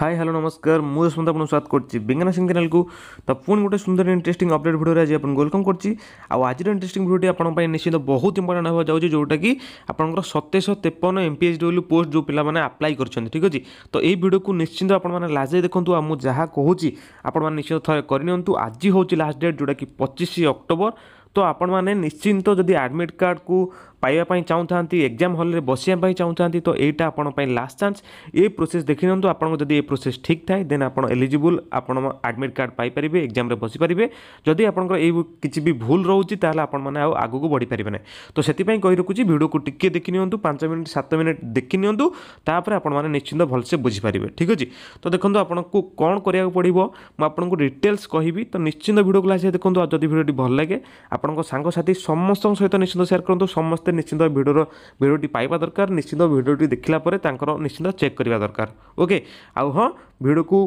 hi hello नमस्कार ମୁଁ ସୁନ୍ଦର ଆପଣଙ୍କୁ ସ୍ୱାଗତ କରୁଛି ବେଙ୍ଗେନା ସିଂ ଚ୍ୟାନେଲକୁ ତ ପୁଣି ଗୋଟେ ସୁନ୍ଦର ଇଣ୍ଟରେଷ୍ଟିଂ ଅପଡେଟ୍ ଭିଡ଼ିଓରେ ଆଜି ଆପଣଙ୍କୁ ୱେଲକମ୍ କରୁଛି ଆଉ ଆଜିର ଇଣ୍ଟରେଷ୍ଟିଂ ଭିଡ଼ିଓଟି ଆପଣଙ୍କ ପାଇଁ ନିଶ୍ଚିତ ବହୁତ ଇମ୍ପୋର୍ଟାଣ୍ଟ ହେବାକୁ ଯାଉଛି ଯେଉଁଟାକି ଆପଣଙ୍କର ସତେଇଶହ ତେପନ M P H W post ଯେଉଁ ପିଲାମାନେ ଆପ୍ଲାଏ କରିଛନ୍ତି ଠିକ୍ ଅଛି ତ ଏହି ଭିଡ଼ିଓକୁ ନିଶ୍ଚିନ୍ତ ଆପଣମାନେ ଲାଷ୍ଟ ଯାଇ ଦେଖନ୍ତୁ ଆଉ ମୁଁ ଯାହା କହୁଛି ଆପଣମାନେ ନିଶ୍ଚିତ ଥରେ କରିନିଅନ୍ତୁ ଆଜି ହେଉଛି ଲାଷ୍ଟ ଡେଟ୍ ଯେଉଁଟାକି ପଚିଶ ଅକ୍ଟୋବର ତ ଆପଣମାନେ ନିଶ୍ଚିନ୍ତ ଯଦି ଆଡ଼ମିଟ୍ କାର୍ଡ଼କୁ ପାଇବା ପାଇଁ ଚାହୁଁଥାନ୍ତି ଏକ୍ଜାମ୍ ହଲ୍ରେ ବସିବା ପାଇଁ ଚାହୁଁଥାନ୍ତି ତ ଏଇଟା ଆପଣଙ୍କ ପାଇଁ ଲାଷ୍ଟ ଚାନ୍ସ ଏ ପ୍ରୋସେସ୍ ଦେଖିନିଅନ୍ତୁ ଆପଣଙ୍କ ଯଦି ଏ ପ୍ରୋସେସ୍ ଠିକ୍ ଥାଏ ଦେନ୍ ଆପଣ ଏଲିଜିବୁଲ୍ ଆପଣ ଆଡ଼ମିଟ୍ କାର୍ଡ଼ ପାଇପାରିବେ ଏକ୍ଜାମ୍ରେ ବସିପାରିବେ ଯଦି ଆପଣଙ୍କର ଏଇ କିଛି ବି ଭୁଲ ରହୁଛି ତାହେଲେ ଆପଣମାନେ ଆଉ ଆଗକୁ ବଢ଼ିପାରିବେ ନାହିଁ ତ ସେଥିପାଇଁ କହି ରଖୁଛି ଭିଡ଼ିଓକୁ ଟିକିଏ ଦେଖିନିଅନ୍ତୁ ପାଞ୍ଚ ମିନିଟ୍ ସାତ ମିନିଟ୍ ଦେଖିନିଅନ୍ତୁ ତାପରେ ଆପଣମାନେ ନିଶ୍ଚିନ୍ତ ଭଲସେ ବୁଝିପାରିବେ ଠିକ୍ ଅଛି ତ ଦେଖନ୍ତୁ ଆପଣଙ୍କୁ କ'ଣ କରିବାକୁ ପଡ଼ିବ ମୁଁ ଆପଣଙ୍କୁ ଡିଟେଲ୍ସ କହିବି ତ ନିଶ୍ଚିନ୍ତ ଭିଡ଼ିଓ କ୍ଲାସ୍ ଦେଖନ୍ତୁ ଆଉ ଯଦି ଭିଡ଼ିଓଟି ଭଲ ଲାଗେ ଆପଣଙ୍କ ସାଙ୍ଗସାଥି ସମସ୍ତଙ୍କ ସହିତ ନିଶ୍ଚିନ୍ତ ସେୟାର କରନ୍ତୁ ସମସ୍ତେ ସମସ୍ତେ ନିଶ୍ଚିନ୍ତ ଭିଡ଼ିଓର ଭିଡ଼ିଓଟି ପାଇବା ଦରକାର ନିଶ୍ଚିନ୍ତ ଭିଡ଼ିଓଟି ଦେଖିଲା ପରେ ତାଙ୍କର ନିଶ୍ଚିନ୍ତ ଚେକ୍ କରିବା ଦରକାର ଓକେ ଆଉ ହଁ ଭିଡ଼ିଓକୁ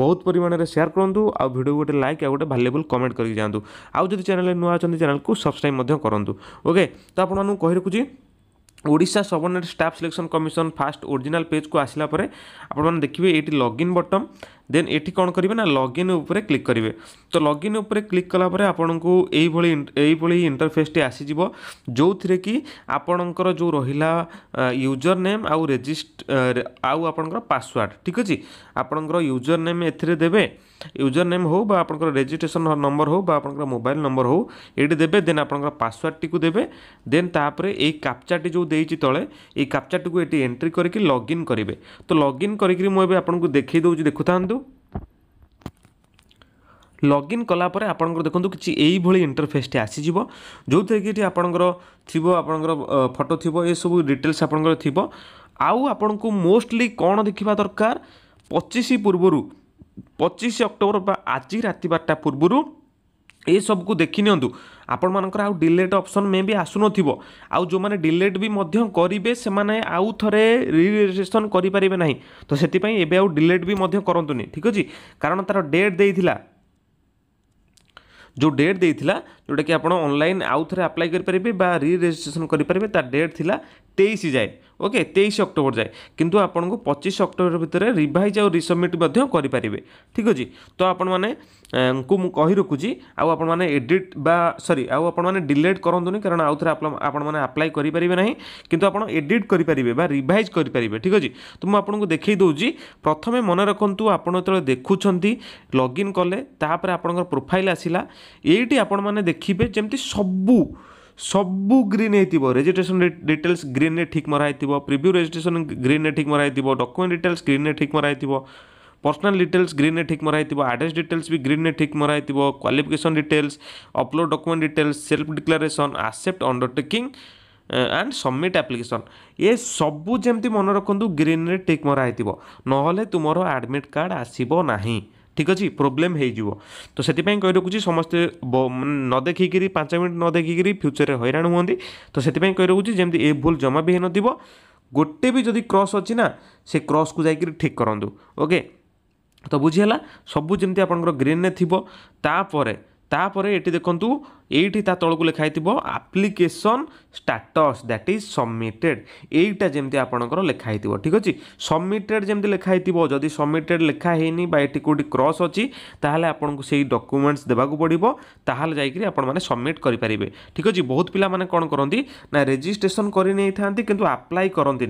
ବହୁତ ପରିମାଣରେ ସେୟାର କରନ୍ତୁ ଆଉ ଭିଡ଼ିଓକୁ ଗୋଟେ ଲାଇକ୍ ଆଉ ଗୋଟେ ଭାଲ୍ୟୁବୁଲ୍ କମେଣ୍ଟ କରିକି ଯାଆନ୍ତୁ ଆଉ ଯଦି ଚ୍ୟାନେଲ୍ରେ ନୂଆ ଅଛନ୍ତି ଚ୍ୟାନେଲ୍କୁ ସବସ୍କ୍ରାଇବ୍ ମଧ୍ୟ କରନ୍ତୁ ଓକେ ତ ଆପଣମାନଙ୍କୁ କହି ରଖୁଛି Odisha Subordinate Staff Selection Commission first original ପେଜ୍କୁ ଆସିଲା ପରେ ଆପଣମାନେ ଦେଖିବେ ଏଇଠି ଲଗ୍ଇନ୍ ବଟମ୍ ଦେନ୍ ଏଠି କ'ଣ କରିବେ ନା ଲଗ୍ଇନ୍ ଉପରେ କ୍ଲିକ୍ କରିବେ ତ ଲଗ୍ଇନ୍ ଉପରେ କ୍ଲିକ୍ କଲାପରେ ଆପଣଙ୍କୁ ଏଇଭଳି ଏଇଭଳି ଇଣ୍ଟରଫେସ୍ଟି ଆସିଯିବ ଯେଉଁଥିରେ କି ଆପଣଙ୍କର ଯେଉଁ ରହିଲା ୟୁଜର ନେମ୍ ଆଉ ରେଜିଷ୍ଟ ଆଉ ଆପଣଙ୍କର ପାସୱାର୍ଡ଼ ଠିକ୍ ଅଛି ଆପଣଙ୍କର ୟୁଜର ନେମ୍ ଏଥିରେ ଦେବେ ୟୁଜର ନେମ୍ ହେଉ ବା ଆପଣଙ୍କର ରେଜିଷ୍ଟ୍ରେସନ ନମ୍ବର ହେଉ ବା ଆପଣଙ୍କର ମୋବାଇଲ ନମ୍ବର ହେଉ ଏଇଠି ଦେବେ ଦେନ୍ ଆପଣଙ୍କର ପାସୱାର୍ଡ଼ଟିକୁ ଦେବେ ଦେନ୍ ତାପରେ ଏଇ କ୍ୟାପଚାଟି ଯେଉଁ ଦେଇଛି ତଳେ ଏଇ କ୍ୟାପଚାଟିକୁ ଏଠି ଏଣ୍ଟ୍ରି କରିକି ଲଗ୍ଇନ୍ କରିବେ ତ ଲଗ୍ଇନ୍ କରିକି ମୁଁ ଏବେ ଆପଣଙ୍କୁ ଦେଖାଇ ଦେଉଛି ଦେଖୁଥାନ୍ତୁ লগইନ୍ କଲାପରେ ଆପଣଙ୍କର ଦେଖନ୍ତୁ କିଛି ଏଇଭଳି ଇଣ୍ଟରଫେସ୍ଟି ଆସିଯିବ ଯେଉଁଥିରେ କି ଏଠି ଆପଣଙ୍କର ଥିବ ଆପଣଙ୍କର ଫଟୋ ଥିବ ଏସବୁ ଡିଟେଲ୍ସ ଆପଣଙ୍କର ଥିବ ଆଉ ଆପଣଙ୍କୁ ମୋଷ୍ଟଲି କ'ଣ ଦେଖିବା ଦରକାର ପଚିଶ ପୂର୍ବରୁ ପଚିଶ ଅକ୍ଟୋବର ବା ଆଜି ରାତି ବାରଟା ପୂର୍ବରୁ ଏସବୁକୁ ଦେଖିନିଅନ୍ତୁ ଆପଣମାନଙ୍କର ଆଉ ଡିଲେଟ୍ ଅପସନ୍ ମେ ବି ଆସୁନଥିବ ଆଉ ଯେଉଁମାନେ ଡିଲେଟ୍ ବି ମଧ୍ୟ କରିବେ ସେମାନେ ଆଉ ଥରେ ରିରେଜିଷ୍ଟ୍ରେସନ୍ କରିପାରିବେ ନାହିଁ ତ ସେଥିପାଇଁ ଏବେ ଆଉ ଡିଲେଟ୍ ବି ମଧ୍ୟ କରନ୍ତୁନି ଠିକ୍ ଅଛି କାରଣ ତା'ର ଡେଟ୍ ଦେଇଥିଲା जो डेट देता जोटा कि आपल आउ थे आप्लाई करेंगे रि रेजिट्रेसन करेंगे डेट थी तेईस जाए ওকে তেইশ অক্টোবর যায় কিন্তু আপনার পঁচিশ অক্টোবর ভিতরে রিভাইজ আউ রিসবমিট করে ঠিক আছে তো আপন মানে কহি রখুছি আপন মানে এডিট বা সরি আপন মানে ডিলেট করতুনি কারণ আউথে আপন মানে আপ্লাই করে পারে না কিন্তু আপনার এডিট করে পারে বা রিভাইজ করে পারে ঠিক আছে তো মু আপনার দেখাই দেছি প্রথমে মনে রাখতু আপনার যেত দেখুম লগ ইন কলে তাপরে আপনার প্রোফাইল আসিলা এইটি আপন মানে দেখবে যেমতি সবু ସବୁ ଗ୍ରୀନ୍ ହେଇଥିବ ରେଜିଷ୍ଟ୍ରେସନ୍ ଡିଟେଲ୍ସ ଗ୍ରୀନ୍ରେ ଠିକ୍ ମରା ହେଇଥିବ ପ୍ରିଭ୍ୟୁ ରେଜିଷ୍ଟ୍ରେସନ୍ ଗ୍ରୀନ୍ରେ ଠିକ୍ ମରା ହେଇଥିବ ଡକୁମେଣ୍ଟ ଡିଟେଲ୍ସ ଗ୍ରୀନ୍ରେ ଠିକ୍ ମରା ହେଇଥିବ ପର୍ସନାଲ୍ ଡିଟେଲ୍ସ ଗ୍ରୀନ୍ରେ ଠିକ୍ ମରା ହେଇଥିବ ଆଡ୍ରେସ୍ ଡିଟେଲ୍ସ ବି ଗ୍ରୀନ୍ରେ ଠିକ୍ ମରା ହେଇଥିବ qualification details upload document details self declaration accept undertaking and submit application ଏ ସବୁ ଯେମିତି ମନେ ରଖନ୍ତୁ ଗ୍ରୀନ୍ରେ ଟିକ୍ ମରା ହେଇଥିବ ନହେଲେ ତୁମର ଆଡ଼ମିଟ୍ କାର୍ଡ଼ ଆସିବ ନାହିଁ ঠিক ଅଛି ପ୍ରୋବ୍ଲେମ୍ ହେଇଯିବ ତ ସେଥିପାଇଁ କହି ରଖୁଛି ସମସ୍ତେ ନ ଦେଖିକିରି ପାଞ୍ଚ ମିନିଟ୍ ନ ଦେଖିକିରି ଫ୍ୟୁଚର୍ରେ ହଇରାଣ ହୁଅନ୍ତି ତ ସେଥିପାଇଁ କହି ରଖୁଛି ଯେମିତି ଏ ଭୁଲ ଜମା ବି ହେଇନଥିବ ଗୋଟେ ବି ଯଦି କ୍ରସ୍ ଅଛି ନା ସେ କ୍ରସ୍କୁ ଯାଇକିରି ଠିକ୍ କରନ୍ତୁ ଓକେ ତ ବୁଝିହେଲା ସବୁ ଯେମିତି ଆପଣଙ୍କର ଗ୍ରୀନ୍ରେ ଥିବ ତାପରେ ତାପରେ ଏଠି ଦେଖନ୍ତୁ এইটি তা তলকু লেখা হয়ে application status that is submitted এইটা যেমতি আপনার লেখা হয়ে ঠিক আছে সবমিটেড যেমতি লেখা হয়ে যদি সবমিটেড লেখা হয়নি বা এটি কোটি ক্রস অছি তাহলে আপনার সেই ডকুমেন্টস দেওয়া পড়ব তাহলে যাই আপন মানে সবমিট করে পারে ঠিক আছে বহুত পিলা মানে কোণ করতে না রেজিষ্ট্রেসন করে নিয়ে থাকে কিন্তু আপ্লাই করতে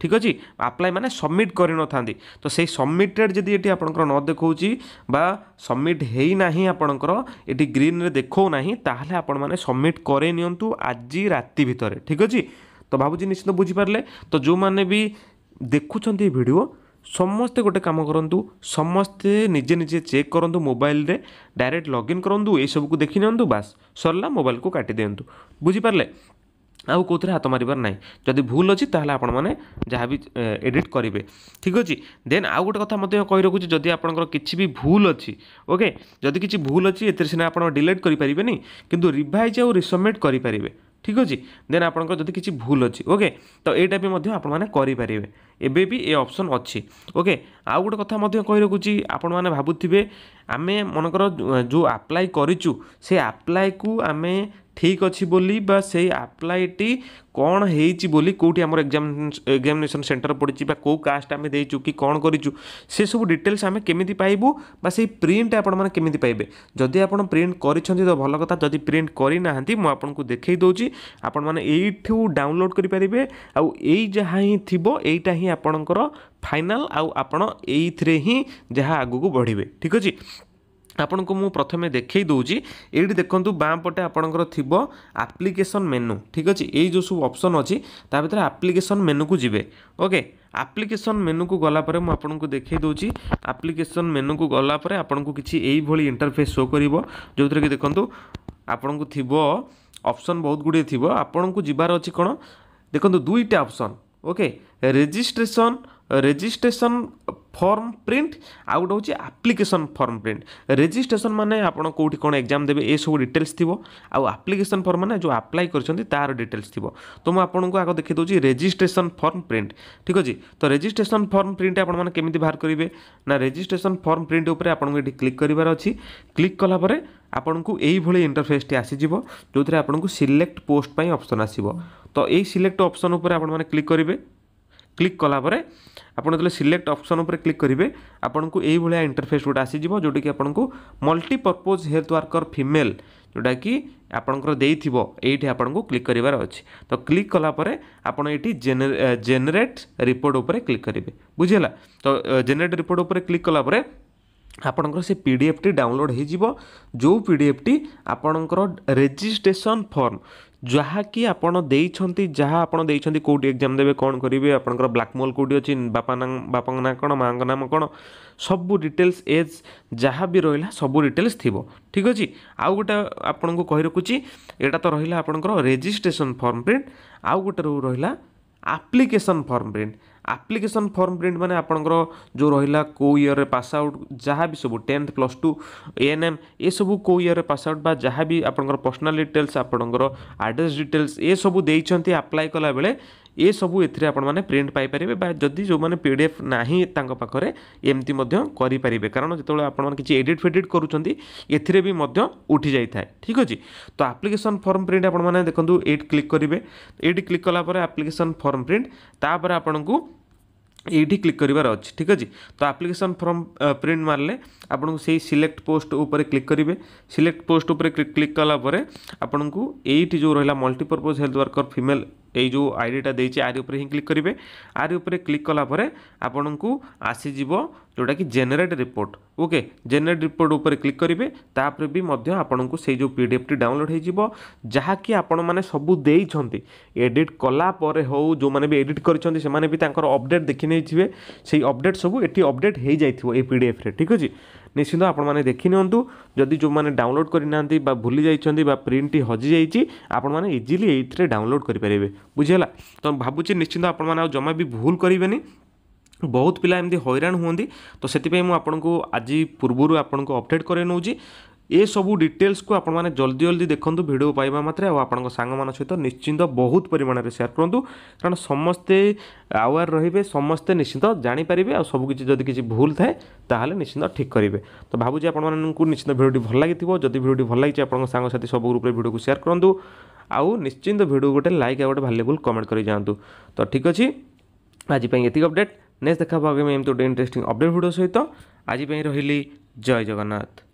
ঠিক আছে আপ্লাই মানে সবমিট করে নথাতে তো সেই সবমিটেড যদি এটি আপনার ন দেখাউছি বা সবমিট হয়ে না আপনার এটি গ্রিন্রে দেখাও না তাহলে ତାହେଲେ ଆପଣମାନେ ସବମିଟ୍ କରେଇ ନିଅନ୍ତୁ ଆଜି ରାତି ଭିତରେ ଠିକ୍ ଅଛି ତ ଭାବୁଛି ନିଶ୍ଚିତ ବୁଝିପାରିଲେ ତ ଯେଉଁମାନେ ବି ଦେଖୁଛନ୍ତି ଏ ଭିଡ଼ିଓ ସମସ୍ତେ ଗୋଟେ କାମ କରନ୍ତୁ ସମସ୍ତେ ନିଜେ ନିଜେ ଚେକ୍ କରନ୍ତୁ ମୋବାଇଲରେ ଡାଇରେକ୍ଟ ଲଗ୍ଇନ୍ କରନ୍ତୁ ଏସବୁକୁ ଦେଖି ନିଅନ୍ତୁ ବାସ୍ ସରିଲା ମୋବାଇଲକୁ କାଟି ଦିଅନ୍ତୁ ବୁଝିପାରିଲେ ଆଉ କେଉଁଥିରେ ହାତ ମାରିବାର ନାହିଁ ଯଦି ଭୁଲ ଅଛି ତାହେଲେ ଆପଣମାନେ ଯାହା ବି ଏଡ଼ିଟ୍ କରିବେ ଠିକ୍ ଅଛି ଦେନ୍ ଆଉ ଗୋଟେ କଥା ମଧ୍ୟ କହି ରଖୁଛି ଯଦି ଆପଣଙ୍କର କିଛି ବି ଭୁଲ ଅଛି ଓକେ ଯଦି କିଛି ଭୁଲ ଅଛି ଏଥିରେ ସିନା ଆପଣ ଡିଲେଟ୍ କରିପାରିବେନି କିନ୍ତୁ ରିଭାଇଜ୍ ଆଉ ରିସବମିଟ୍ କରିପାରିବେ ଠିକ୍ ଅଛି ଦେନ୍ ଆପଣଙ୍କର ଯଦି କିଛି ଭୁଲ ଅଛି ଓକେ ତ ଏଇଟା ବି ମଧ୍ୟ ଆପଣମାନେ କରିପାରିବେ ଏବେ ବି ଏ ଅପସନ୍ ଅଛି ଓକେ ଆଉ ଗୋଟେ କଥା ମଧ୍ୟ କହି ରଖୁଛି ଆପଣମାନେ ଭାବୁଥିବେ ଆମେ ମନେକର ଯେଉଁ ଆପ୍ଲାଏ କରିଛୁ ସେ ଆପ୍ଲାଏକୁ ଆମେ ଠିକ୍ ଅଛି ବୋଲି ବା ସେଇ ଆପ୍ଲାଏଟି କ'ଣ ହେଇଛି ବୋଲି କେଉଁଠି ଆମର ଏକ୍ଜାମିନେସନ୍ ସେଣ୍ଟର ପଡ଼ିଛି ବା କେଉଁ କାଷ୍ଟ ଆମେ ଦେଇଛୁ କି କ'ଣ କରିଛୁ ସେସବୁ ଡିଟେଲ୍ସ ଆମେ କେମିତି ପାଇବୁ ବା ସେଇ ପ୍ରିଣ୍ଟ ଆପଣମାନେ କେମିତି ପାଇବେ ଯଦି ଆପଣ ପ୍ରିଣ୍ଟ କରିଛନ୍ତି ତ ଭଲ କଥା ଯଦି ପ୍ରିଣ୍ଟ କରିନାହାନ୍ତି ମୁଁ ଆପଣଙ୍କୁ ଦେଖାଇ ଦେଉଛି ଆପଣମାନେ ଏଇଠୁ ଡାଉନଲୋଡ଼ କରିପାରିବେ ଆଉ ଏଇ ଯାହା ହିଁ ଥିବ ଏଇଟା ହିଁ ଆପଣଙ୍କର ଫାଇନାଲ୍ ଆଉ ଆପଣ ଏଇଥିରେ ହିଁ ଯାହା ଆଗକୁ ବଢ଼ିବେ ଠିକ୍ ଅଛି ଆପଣଙ୍କୁ ମୁଁ ପ୍ରଥମେ ଦେଖାଇ ଦେଉଛି ଏଇଠି ଦେଖନ୍ତୁ ବାମ ପଟେ ଆପଣଙ୍କର ଥିବ ଆପ୍ଲିକେସନ୍ ମେନୁ ଠିକ୍ ଅଛି ଏଇ ଯେଉଁ ସବୁ ଅପସନ୍ ଅଛି ତା ଭିତରେ ଆପ୍ଲିକେସନ୍ ମେନୁକୁ ଯିବେ ଓକେ ଆପ୍ଲିକେସନ୍ ମେନୁକୁ ଗଲା ପରେ ମୁଁ ଆପଣଙ୍କୁ ଦେଖାଇ ଦେଉଛି ଆପ୍ଲିକେସନ୍ ମେନୁକୁ ଗଲା ପରେ ଆପଣଙ୍କୁ କିଛି ଏଇଭଳି ଇଣ୍ଟରଫେସ୍ ଶୋ କରିବ ଯେଉଁଥିରେ କି ଦେଖନ୍ତୁ ଆପଣଙ୍କୁ ଥିବ ଅପସନ୍ ବହୁତ ଗୁଡ଼ିଏ ଥିବ ଆପଣଙ୍କୁ ଯିବାର ଅଛି କ'ଣ ଦେଖନ୍ତୁ ଦୁଇଟା option okay registration registration form print ଆଉ ଗୋଟେ ହେଉଛି ଆପ୍ଲିକେସନ୍ ଫର୍ମ ପ୍ରିଣ୍ଟ ରେଜିଷ୍ଟ୍ରେସନ୍ ମାନେ ଆପଣ କେଉଁଠି କ'ଣ ଏକ୍ଜାମ୍ ଦେବେ ଏସବୁ ଡିଟେଲ୍ସ ଥିବ ଆଉ ଆପ୍ଲିକେସନ୍ ଫର୍ମ ମାନେ ଯେଉଁ ଆପ୍ଲାଏ କରିଛନ୍ତି ତାର ଡିଟେଲ୍ସ ଥିବ ତ ମୁଁ ଆପଣଙ୍କୁ ଆଗ ଦେଖି ଦେଉଛି ରେଜିଷ୍ଟ୍ରେସନ୍ ଫର୍ମ ପ୍ରିଣ୍ଟ ଠିକ୍ ଅଛି ତ ରେଜିଷ୍ଟ୍ରେସନ୍ ଫର୍ମ ପ୍ରିଣ୍ଟ ଆପଣମାନେ କେମିତି ବାହାର କରିବେ ନା ରେଜିଷ୍ଟ୍ରେସନ୍ ଫର୍ମ ପ୍ରିଣ୍ଟ ଉପରେ ଆପଣଙ୍କୁ ଏଠି କ୍ଲିକ୍ କରିବାର ଅଛି କ୍ଲିକ୍ କଲା ପରେ ଆପଣଙ୍କୁ ଏଇଭଳି ଇଣ୍ଟରଫେସ୍ଟି ଆସିଯିବ ଯେଉଁଥିରେ ଆପଣଙ୍କୁ ସିଲେକ୍ଟ ପୋଷ୍ଟ ପାଇଁ ଅପସନ୍ ଆସିବ ତ ଏଇ ସିଲେକ୍ଟ ଅପସନ୍ ଉପରେ ଆପଣମାନେ କ୍ଲିକ୍ କରିବେ କ୍ଲିକ୍ କଲାପରେ ଆପଣ ଯେତେବେଳେ ସିଲେକ୍ଟ ଅପସନ୍ ଉପରେ କ୍ଲିକ୍ କରିବେ ଆପଣଙ୍କୁ ଏଇଭଳିଆ ଇଣ୍ଟରଫେସ୍ ଗୋଟେ ଆସିଯିବ ଯେଉଁଟାକି ଆପଣଙ୍କୁ ମଲ୍ଟିପର୍ପୋଜ୍ ହେଲ୍ଥ ୱାର୍କର ଫିମେଲ୍ ଯେଉଁଟାକି ଆପଣଙ୍କର ଦେଇଥିବ ଏଇଠି ଆପଣଙ୍କୁ କ୍ଲିକ୍ କରିବାର ଅଛି ତ କ୍ଲିକ୍ କଲାପରେ ଆପଣ ଏଇଠି ଜେନେରେଟ୍ ରିପୋର୍ଟ ଉପରେ କ୍ଲିକ୍ କରିବେ ବୁଝିହେଲା ତ ଜେନେରେଟ୍ ରିପୋର୍ଟ ଉପରେ କ୍ଲିକ୍ କଲାପରେ ଆପଣଙ୍କର ସେ ପି ଡି ଏଫ୍ଟି ଡାଉନଲୋଡ଼୍ ହୋଇଯିବ ଯେଉଁ ପି ଡି ଏଫ୍ଟି ଆପଣଙ୍କର ରେଜିଷ୍ଟ୍ରେସନ୍ ଫର୍ମ ଯାହାକି ଆପଣ ଦେଇଛନ୍ତି ଯାହା ଆପଣ ଦେଇଛନ୍ତି କେଉଁଠି ଏକ୍ଜାମ୍ ଦେବେ କ'ଣ କରିବେ ଆପଣଙ୍କର ବ୍ଲାକ୍ମୋଲ୍ କେଉଁଠି ଅଛି ବାପା ନାଁ ବାପାଙ୍କ ନାଁ କ'ଣ ମାଆଙ୍କ ନାମ କ'ଣ ସବୁ ଡିଟେଲ୍ସ ଏଜ୍ ଯାହା ବି ରହିଲା ସବୁ ଡିଟେଲ୍ସ ଥିବ ଠିକ୍ ଅଛି ଆଉ ଗୋଟେ ଆପଣଙ୍କୁ କହି ରଖୁଛି ଏଇଟା ତ ରହିଲା ଆପଣଙ୍କର ରେଜିଷ୍ଟ୍ରେସନ୍ ଫର୍ମ ପ୍ରିଣ୍ଟ ଆଉ ଗୋଟେ ରହିଲା application form print application form print ମାନେ ଆପଣଙ୍କର ଯେଉଁ ରହିଲା କେଉଁ ଇୟର୍ରେ ପାସ୍ ଆଉଟ୍ ଯାହା ବି ସବୁ tenth plus two N M ଏସବୁ କେଉଁ ଇୟର୍ରେ ପାସ୍ ଆଉଟ୍ ବା ଯାହା ବି ଆପଣଙ୍କର ପର୍ସନାଲ୍ ଡିଟେଲ୍ସ ଆପଣଙ୍କର ଆଡ଼୍ରେସ୍ ଡିଟେଲ୍ସ ଏସବୁ ଦେଇଛନ୍ତି ଆପ୍ଲାଏ କଲାବେଳେ ଏସବୁ ଏଥିରେ ଆପଣମାନେ ପ୍ରିଣ୍ଟ ପାଇପାରିବେ ବା ଯଦି ଯେଉଁମାନେ ପି ଡି ଏଫ୍ ନାହିଁ ତାଙ୍କ ପାଖରେ ଏମିତି ମଧ୍ୟ କରିପାରିବେ କାରଣ ଯେତେବେଳେ ଆପଣମାନେ କିଛି ଏଡ଼ିଟ୍ ଫେଡ଼ିଟ୍ କରୁଛନ୍ତି ଏଥିରେ ବି ମଧ୍ୟ ଉଠି ଯାଇଥାଏ ଠିକ୍ ଅଛି ତ ଆପ୍ଲିକେସନ୍ ଫର୍ମ ପ୍ରିଣ୍ଟ ଆପଣମାନେ ଦେଖନ୍ତୁ ଏଇଠି କ୍ଲିକ୍ କରିବେ ଏଇଠି କ୍ଲିକ୍ କଲା ପରେ ଆପ୍ଲିକେସନ୍ ଫର୍ମ ପ୍ରିଣ୍ଟ ତାପରେ ଆପଣଙ୍କୁ এইটি ক্লিক করবার অছি ঠিক আছে তো আপ্লিকেসন ফর্ম প্রিন্ট মারলে আপনার সেই সিলেক্ট পোস্ট উপরে ক্লিক করবে সিলেক্ট পোস্ট উপরে ক্লিক কলাপরে আপনার এইটি যে রহলা মল্টিপর্পজ হেলথ ওয়ার্কর ফিমেল এই ଯେଉଁ ଆଇଡ଼ିଟା ଦେଇଛି ଆରି ଉପରେ ହିଁ କ୍ଲିକ୍ କରିବେ ଆରି ଉପରେ କ୍ଲିକ୍ କଲା ପରେ ଆପଣଙ୍କୁ ଆସିଯିବ ଯେଉଁଟାକି generate report okay generate report ଉପରେ କ୍ଲିକ୍ କରିବେ ତାପରେ ବି ମଧ୍ୟ ଆପଣଙ୍କୁ ସେଇ ଯେଉଁ ପି ଡି ଏଫ୍ଟି ଡାଉନଲୋଡ଼୍ ହୋଇଯିବ ଯାହାକି ଆପଣମାନେ ସବୁ ଦେଇଛନ୍ତି ଏଡ଼ିଟ୍ କଲା ପରେ ହେଉ ଯେଉଁମାନେ ବି ଏଡ଼ିଟ୍ କରିଛନ୍ତି ସେମାନେ ବି ତାଙ୍କର ଅପଡ଼େଟ୍ ଦେଖିନେଇଥିବେ ସେଇ ଅପଡ଼େଟ୍ ସବୁ ଏଠି ଅପଡ଼େଟ୍ ହୋଇଯାଇଥିବ ଏଇ ପି ଡି ଏଫ୍ରେ ଠିକ୍ ଅଛି ନିଶ୍ଚିନ୍ତ ଆପଣମାନେ ଦେଖିନିଅନ୍ତୁ ଯଦି ଯେଉଁମାନେ ଡାଉନଲୋଡ଼୍ କରିନାହାନ୍ତି ବା ଭୁଲି ଯାଇଛନ୍ତି ବା ପ୍ରିଣ୍ଟଟି ହଜିଯାଇଛି ଆପଣମାନେ ଇଜିଲି ଏଇଥିରେ ଡାଉନଲୋଡ଼୍ କରିପାରିବେ ବୁଝିହେଲା ତ ଭାବୁଛି ନିଶ୍ଚିନ୍ତ ଆପଣମାନେ ଆଉ ଜମା ବି ଭୁଲ କରିବେନି ବହୁତ ପିଲା ଏମିତି ହଇରାଣ ହୁଅନ୍ତି ତ ସେଥିପାଇଁ ମୁଁ ଆପଣଙ୍କୁ ଆଜି ପୂର୍ବରୁ ଆପଣଙ୍କୁ ଅପଡ଼େଟ୍ କରାଇ ନେଉଛି ये सब डिटेल्स को आप जल्दी जल्दी देखते भिडियो पाइबा मात्र आपंक सांग सहित निश्चिंत बहुत परिमाण में सेयार करूँ कारण समस्ते आवेर रे समस्ते निश्चिंत जापर आ सबकि भूल थाए निश्चिंत ठीक करेंगे तो भाजपे आपको निश्चित भिडियो भल लगी जदि भिडियो भल लगी आपसाथी सब ग्रुप भिडियो को सेयार करूँ आउ निश्चिंत भिडियो गोटे लाइक आ गए भालेबुल कमेंट कर जातु तो ठीक अच्छे आजपाई अपडेट नेक्स्ट देखा गोटे इंटरेस्ट अपडेट भिड सहित आजपाई रही जय जगन्नाथ